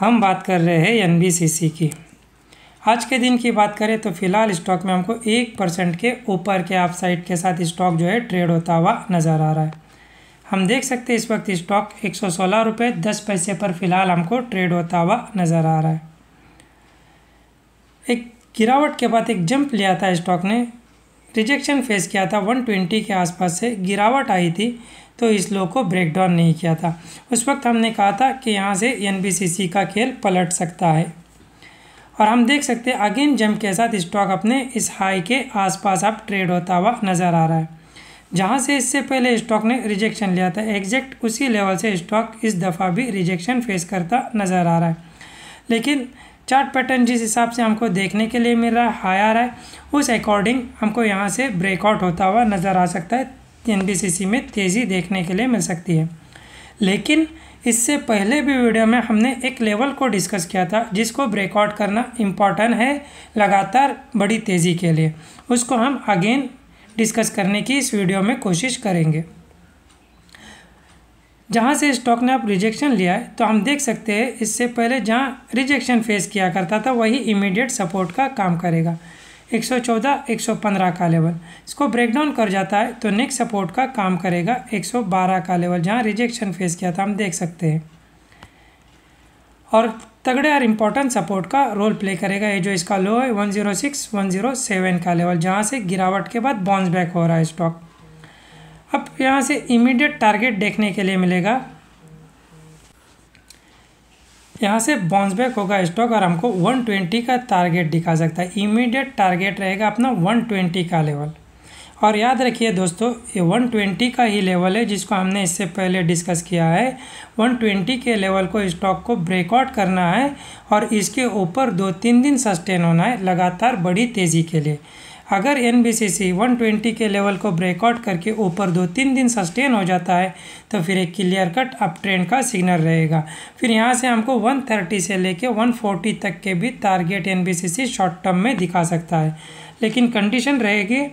हम बात कर रहे हैं एन की आज के दिन की बात करें तो फिलहाल स्टॉक में हमको एक परसेंट के ऊपर के आप साइड के साथ स्टॉक जो है ट्रेड होता हुआ नज़र आ रहा है हम देख सकते हैं इस वक्त स्टॉक एक सौ सोलह रुपये दस पैसे पर फिलहाल हमको ट्रेड होता हुआ नज़र आ रहा है एक गिरावट के बाद एक जंप लिया था स्टॉक ने रिजेक्शन फेस किया था 120 के आसपास से गिरावट आई थी तो इस लो को ब्रेक डाउन नहीं किया था उस वक्त हमने कहा था कि यहाँ से एन का खेल पलट सकता है और हम देख सकते हैं अगेन जम के साथ स्टॉक अपने इस हाई के आसपास अब ट्रेड होता हुआ नज़र आ रहा है जहाँ से इससे पहले स्टॉक ने रिजेक्शन लिया था एग्जैक्ट उसी लेवल से स्टॉक इस दफ़ा भी रिजेक्शन फेस करता नज़र आ रहा है लेकिन चार्ट पैटर्न जिस हिसाब से हमको देखने के लिए मिल रहा है हाई आ रहा है उस अकॉर्डिंग हमको यहाँ से ब्रेकआउट होता हुआ नज़र आ सकता है एन में तेज़ी देखने के लिए मिल सकती है लेकिन इससे पहले भी वीडियो में हमने एक लेवल को डिस्कस किया था जिसको ब्रेकआउट करना इम्पॉर्टेंट है लगातार बड़ी तेज़ी के लिए उसको हम अगेन डिस्कस करने की इस वीडियो में कोशिश करेंगे जहाँ से स्टॉक ने आप रिजेक्शन लिया है तो हम देख सकते हैं इससे पहले जहाँ रिजेक्शन फेस किया करता था वही इमीडिएट सपोर्ट का काम करेगा 114 115 का लेवल इसको ब्रेक डाउन कर जाता है तो नेक्स्ट सपोर्ट का काम करेगा 112 का लेवल जहाँ रिजेक्शन फेस किया था हम देख सकते हैं और तगड़े और इम्पोर्टेंट सपोर्ट का रोल प्ले करेगा ये जो इसका लो है वन ज़ीरो का लेवल जहाँ से गिरावट के बाद बाउंस बैक हो रहा है स्टॉक अब यहाँ से इमीडिएट टारगेट देखने के लिए मिलेगा यहाँ से बाउंस बैक होगा स्टॉक और हमको 120 का टारगेट दिखा सकता है इमीडिएट टारगेट रहेगा अपना 120 का लेवल और याद रखिए दोस्तों ये 120 का ही लेवल है जिसको हमने इससे पहले डिस्कस किया है 120 के लेवल को स्टॉक को ब्रेकआउट करना है और इसके ऊपर दो तीन दिन सस्टेन होना है लगातार बड़ी तेज़ी के लिए अगर एन 120 के लेवल को ब्रेकआउट करके ऊपर दो तीन दिन सस्टेन हो जाता है तो फिर एक क्लियर कट अप ट्रेंड का सिग्नल रहेगा फिर यहाँ से हमको 130 से लेके 140 तक के भी टारगेट एन शॉर्ट टर्म में दिखा सकता है लेकिन कंडीशन रहेगी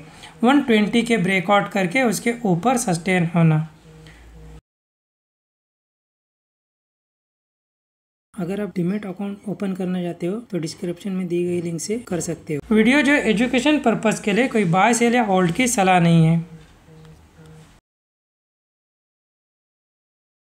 120 के ब्रेकआउट करके उसके ऊपर सस्टेन होना अगर आप डिमेट अकाउंट ओपन करना चाहते हो तो डिस्क्रिप्शन में दी गई लिंक से कर सकते हो वीडियो जो एजुकेशन पर्पज के लिए कोई बाय सेल या होल्ड की सलाह नहीं है